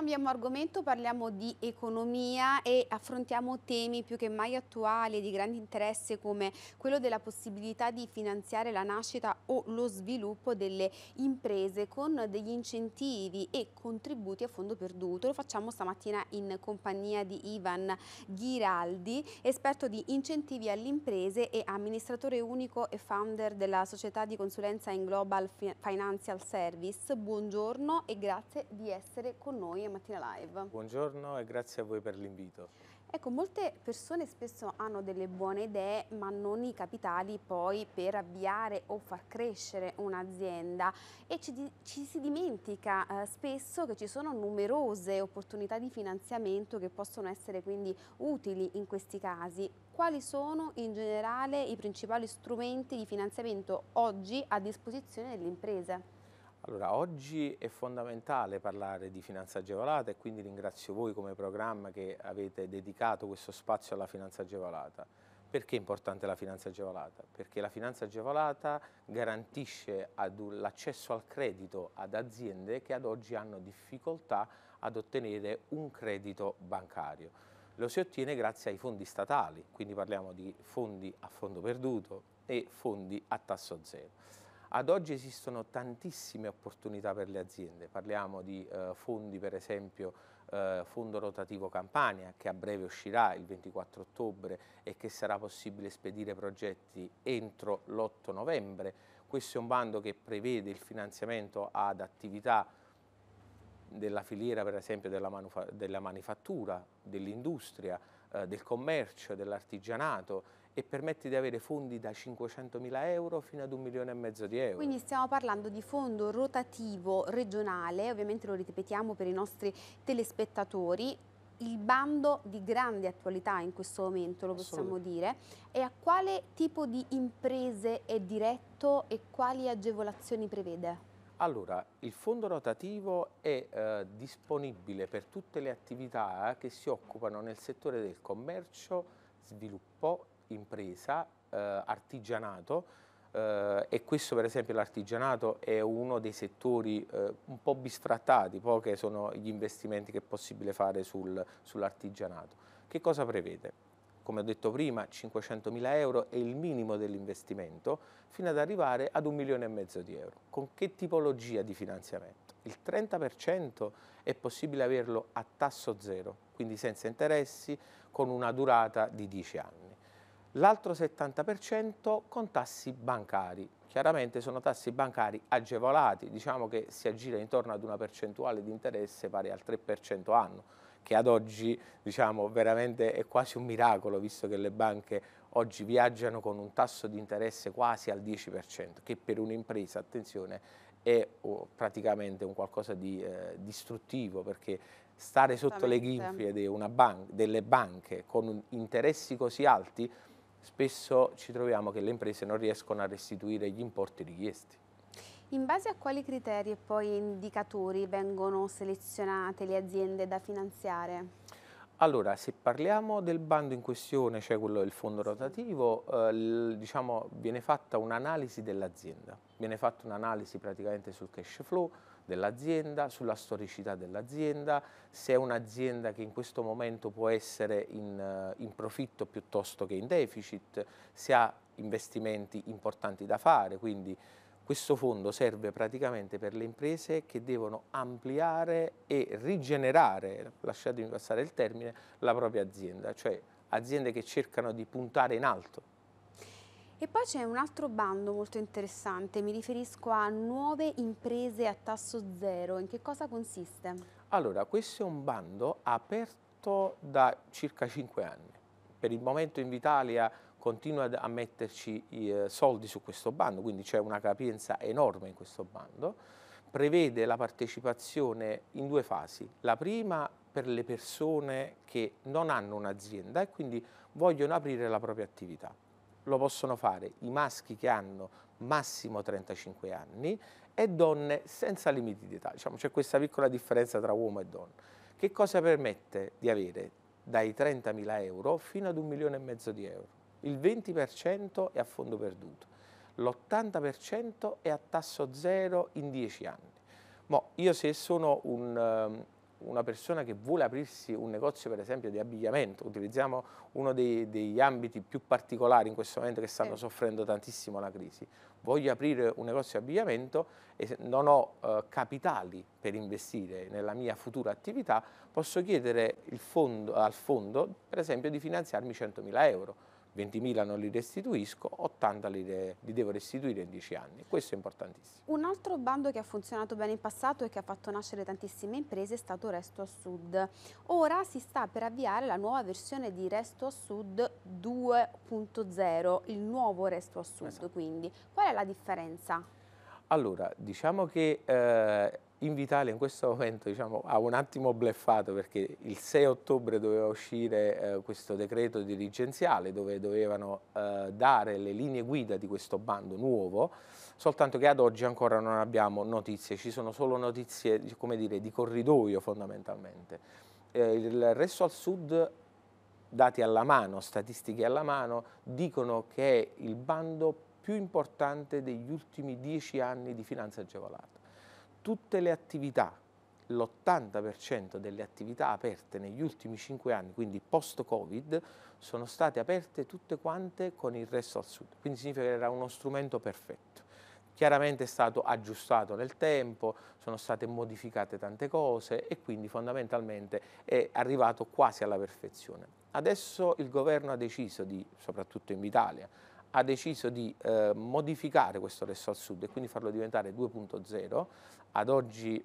Cambiamo argomento, parliamo di economia e affrontiamo temi più che mai attuali e di grande interesse come quello della possibilità di finanziare la nascita o lo sviluppo delle imprese con degli incentivi e contributi a fondo perduto. Lo facciamo stamattina in compagnia di Ivan Ghiraldi, esperto di incentivi alle imprese e amministratore unico e founder della società di consulenza in Global Financial Service. Buongiorno e grazie di essere con noi Mattina Live. Buongiorno e grazie a voi per l'invito. Ecco, molte persone spesso hanno delle buone idee ma non i capitali poi per avviare o far crescere un'azienda e ci, ci, si dimentica eh, spesso che ci sono numerose opportunità di finanziamento che possono essere quindi utili in questi casi. Quali sono in generale i principali strumenti di finanziamento oggi a disposizione delle imprese? Allora, oggi è fondamentale parlare di finanza agevolata e quindi ringrazio voi come programma che avete dedicato questo spazio alla finanza agevolata. Perché è importante la finanza agevolata? Perché la finanza agevolata garantisce l'accesso al credito ad aziende che ad oggi hanno difficoltà ad ottenere un credito bancario. Lo si ottiene grazie ai fondi statali, quindi parliamo di fondi a fondo perduto e fondi a tasso zero. Ad oggi esistono tantissime opportunità per le aziende, parliamo di eh, fondi per esempio eh, Fondo Rotativo Campania che a breve uscirà il 24 ottobre e che sarà possibile spedire progetti entro l'8 novembre. Questo è un bando che prevede il finanziamento ad attività della filiera per esempio della, della manifattura, dell'industria, eh, del commercio, dell'artigianato e permette di avere fondi da 500 mila euro fino ad un milione e mezzo di euro. Quindi stiamo parlando di fondo rotativo regionale, ovviamente lo ripetiamo per i nostri telespettatori, il bando di grande attualità in questo momento, lo possiamo dire, e a quale tipo di imprese è diretto e quali agevolazioni prevede? Allora, il fondo rotativo è eh, disponibile per tutte le attività che si occupano nel settore del commercio, sviluppo impresa, eh, artigianato eh, e questo per esempio l'artigianato è uno dei settori eh, un po' bistrattati, pochi sono gli investimenti che è possibile fare sul, sull'artigianato. Che cosa prevede? Come ho detto prima, 500.000 euro è il minimo dell'investimento fino ad arrivare ad un milione e mezzo di euro. Con che tipologia di finanziamento? Il 30% è possibile averlo a tasso zero, quindi senza interessi, con una durata di 10 anni l'altro 70% con tassi bancari. Chiaramente sono tassi bancari agevolati, diciamo che si aggira intorno ad una percentuale di interesse pari al 3% anno, che ad oggi diciamo, veramente è quasi un miracolo, visto che le banche oggi viaggiano con un tasso di interesse quasi al 10%, che per un'impresa, attenzione, è oh, praticamente un qualcosa di eh, distruttivo, perché stare sotto le ghifie ban delle banche con interessi così alti spesso ci troviamo che le imprese non riescono a restituire gli importi richiesti. In base a quali criteri e poi indicatori vengono selezionate le aziende da finanziare? Allora, se parliamo del bando in questione, cioè quello del fondo rotativo, eh, diciamo, viene fatta un'analisi dell'azienda, viene fatta un'analisi praticamente sul cash flow, dell'azienda, sulla storicità dell'azienda, se è un'azienda che in questo momento può essere in, eh, in profitto piuttosto che in deficit, se ha investimenti importanti da fare, quindi questo fondo serve praticamente per le imprese che devono ampliare e rigenerare, lasciatemi passare il termine, la propria azienda, cioè aziende che cercano di puntare in alto e poi c'è un altro bando molto interessante, mi riferisco a nuove imprese a tasso zero. In che cosa consiste? Allora, questo è un bando aperto da circa 5 anni. Per il momento in Italia continua a metterci eh, soldi su questo bando, quindi c'è una capienza enorme in questo bando. Prevede la partecipazione in due fasi. La prima per le persone che non hanno un'azienda e quindi vogliono aprire la propria attività lo possono fare i maschi che hanno massimo 35 anni e donne senza limiti di età. Diciamo, c'è questa piccola differenza tra uomo e donna. Che cosa permette di avere dai 30.000 euro fino ad un milione e mezzo di euro? Il 20% è a fondo perduto, l'80% è a tasso zero in 10 anni. Mo, io se sono un, ehm, una persona che vuole aprirsi un negozio per esempio di abbigliamento, utilizziamo uno dei, degli ambiti più particolari in questo momento che stanno sì. soffrendo tantissimo la crisi, voglio aprire un negozio di abbigliamento e non ho eh, capitali per investire nella mia futura attività, posso chiedere fondo, al fondo per esempio di finanziarmi 100.000 euro 20.000 non li restituisco, 80 li, de li, devo restituire in 10 anni. Questo è importantissimo. Un altro bando che ha funzionato bene in passato e che ha fatto nascere tantissime imprese è stato Resto a Sud. Ora si sta per avviare la nuova versione di Resto a Sud 2.0, il nuovo Resto a Sud. Esatto. Quindi qual è la differenza? Allora, diciamo che eh, Invitalia in questo momento diciamo, ha un attimo bleffato perché il 6 ottobre doveva uscire eh, questo decreto dirigenziale dove dovevano eh, dare le linee guida di questo bando nuovo, soltanto che ad oggi ancora non abbiamo notizie, ci sono solo notizie dire, di corridoio fondamentalmente. Eh, il resto al sud dati alla mano, statistiche alla mano, dicono che è il bando più importante degli ultimi dieci anni di finanza agevolata tutte le attività, l'80% delle attività aperte negli ultimi 5 anni, quindi post-Covid, sono state aperte tutte quante con il resto al sud. Quindi significa che era uno strumento perfetto. Chiaramente è stato aggiustato nel tempo, sono state modificate tante cose e quindi fondamentalmente è arrivato quasi alla perfezione. Adesso il governo ha deciso di, soprattutto in Italia, ha deciso di eh, modificare questo Resto al Sud e quindi farlo diventare 2.0. Ad oggi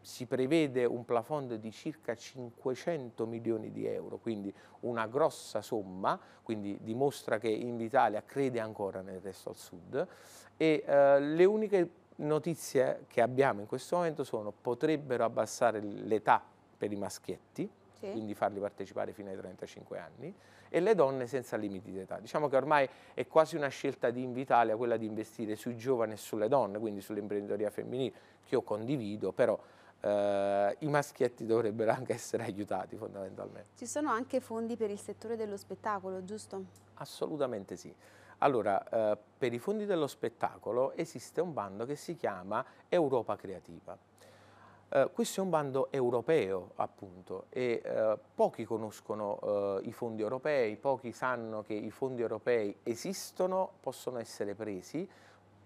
si prevede un plafond di circa 500 milioni di euro, quindi una grossa somma, quindi dimostra che Invitalia crede ancora nel Resto al Sud e eh, le uniche notizie che abbiamo in questo momento sono potrebbero abbassare l'età per i maschietti, sì. quindi farli partecipare fino ai 35 anni, e le donne senza limiti d'età. Diciamo che ormai è quasi una scelta di Invitalia quella di investire sui giovani e sulle donne, quindi sull'imprenditoria femminile, che io condivido, però eh, i maschietti dovrebbero anche essere aiutati fondamentalmente. Ci sono anche fondi per il settore dello spettacolo, giusto? Assolutamente sì. Allora, eh, per i fondi dello spettacolo esiste un bando che si chiama Europa Creativa eh, questo è un bando europeo, appunto, e eh, pochi conoscono eh, i fondi europei, pochi sanno che i fondi europei esistono, possono essere presi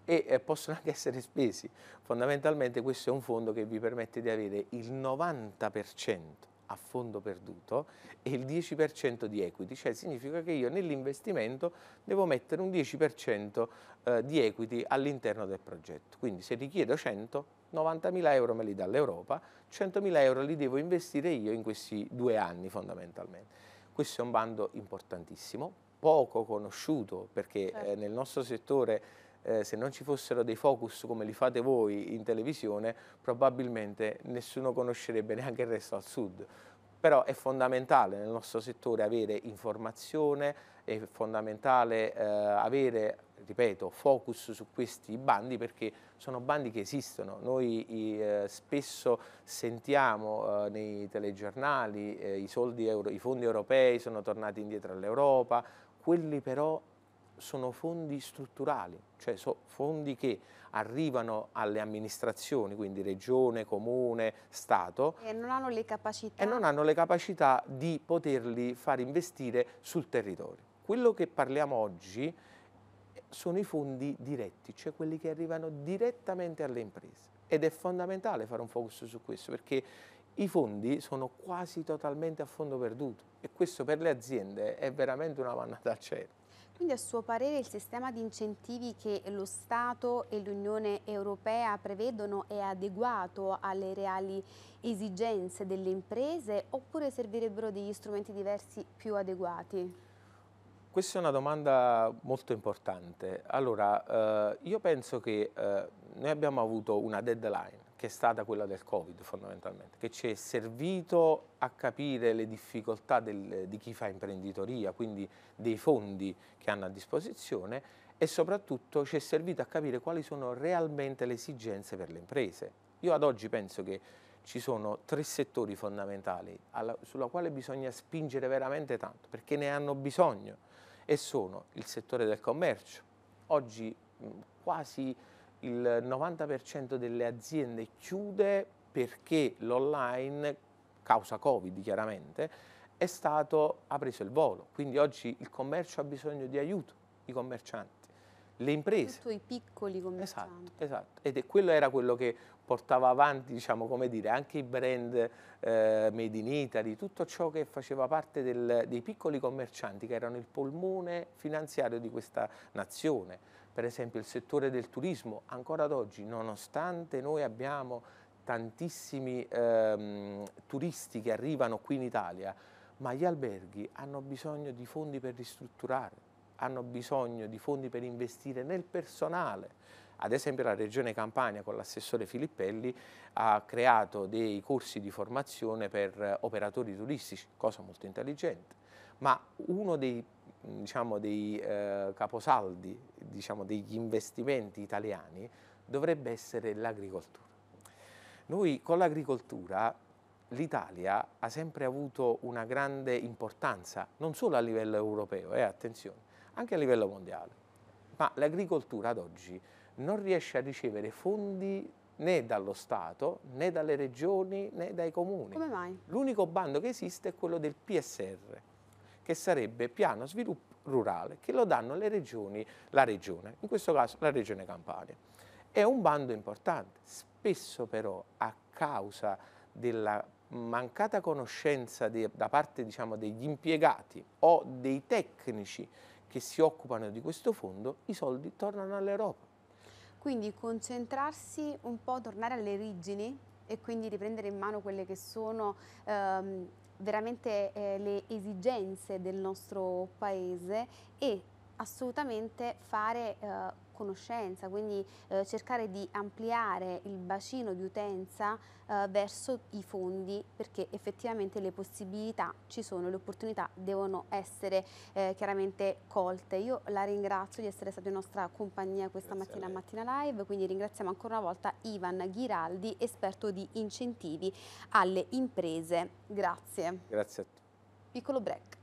e eh, possono anche essere spesi. Fondamentalmente questo è un fondo che vi permette di avere il 90% a fondo perduto e il 10% di equity, cioè significa che io nell'investimento devo mettere un 10% eh, di equity all'interno del progetto. Quindi se richiedo 100 90.000 euro me li dà l'Europa, 100.000 euro li devo investire io in questi due anni fondamentalmente. Questo è un bando importantissimo, poco conosciuto perché eh, certo. eh, nel nostro settore eh, se non ci fossero dei focus come li fate voi in televisione probabilmente nessuno conoscerebbe neanche il resto al sud però è fondamentale nel nostro settore avere informazione, è fondamentale eh, avere ripeto, focus su questi bandi perché sono bandi che esistono. Noi eh, spesso sentiamo eh, nei telegiornali eh, i, euro, i fondi europei sono tornati indietro all'Europa, quelli però sono fondi strutturali, cioè so fondi che arrivano alle amministrazioni, quindi regione, comune, Stato. E non hanno le capacità. E non hanno le capacità di poterli far investire sul territorio. Quello che parliamo oggi sono i fondi diretti, cioè quelli che arrivano direttamente alle imprese. Ed è fondamentale fare un focus su questo perché i fondi sono quasi totalmente a fondo perduto e questo per le aziende è veramente una manna al cielo. Quindi a suo parere il sistema di incentivi che lo Stato e l'Unione Europea prevedono è adeguato alle reali esigenze delle imprese oppure servirebbero degli strumenti diversi più adeguati? Questa è una domanda molto importante. Allora, eh, io penso che eh, noi abbiamo avuto una deadline, che è stata quella del Covid fondamentalmente, che ci è servito a capire le difficoltà del, di chi fa imprenditoria, quindi dei fondi che hanno a disposizione e soprattutto ci è servito a capire quali sono realmente le esigenze per le imprese. Io ad oggi penso che ci sono tre settori fondamentali alla, sulla quale bisogna spingere veramente tanto, perché ne hanno bisogno e sono il settore del commercio. Oggi quasi il 90% delle aziende chiude perché l'online, causa Covid chiaramente, stato, ha preso il volo. Quindi oggi il commercio ha bisogno di aiuto, i commercianti, le imprese. Soprattutto i piccoli commercianti. Esatto, esatto. Ed è quello era quello che portava avanti diciamo, dire, anche i brand eh, Made in Italy, tutto ciò che faceva parte del, dei piccoli commercianti che erano il polmone finanziario di questa nazione. Per esempio il settore del turismo, ancora ad oggi, nonostante noi abbiamo tantissimi ehm, turisti che arrivano qui in Italia, ma gli alberghi hanno bisogno di fondi per ristrutturare, hanno bisogno di fondi per investire nel personale, ad esempio la Regione Campania con l'assessore Filippelli ha creato dei corsi di formazione per eh, operatori turistici, cosa molto intelligente, ma uno dei, mm, diciamo, dei eh, caposaldi diciamo, degli investimenti italiani dovrebbe essere l'agricoltura. Noi con l'agricoltura l'Italia ha sempre avuto una grande importanza, non solo a livello europeo, eh, attenzione, anche a livello mondiale, ma l'agricoltura ad oggi non riesce a ricevere fondi né dallo Stato, né dalle regioni, né dai comuni. Come mai? L'unico bando che esiste è quello del PSR, che sarebbe Piano Sviluppo Rurale, che lo danno le regioni, la regione, in questo caso la regione Campania. È un bando importante, spesso però a causa della mancata conoscenza de, da parte diciamo, degli impiegati o dei tecnici che si occupano di questo fondo, i soldi tornano all'Europa quindi concentrarsi un po', tornare alle origini e quindi riprendere in mano quelle che sono ehm, veramente eh, le esigenze del nostro paese e assolutamente fare eh, conoscenza, quindi eh, cercare di ampliare il bacino di utenza eh, verso i fondi perché effettivamente le possibilità ci sono, le opportunità devono essere eh, chiaramente colte. Io la ringrazio di essere stata in nostra compagnia questa Grazie mattina a Mattina Live, quindi ringraziamo ancora una volta Ivan Ghiraldi, esperto di incentivi alle imprese. Grazie. Grazie a te. Piccolo break.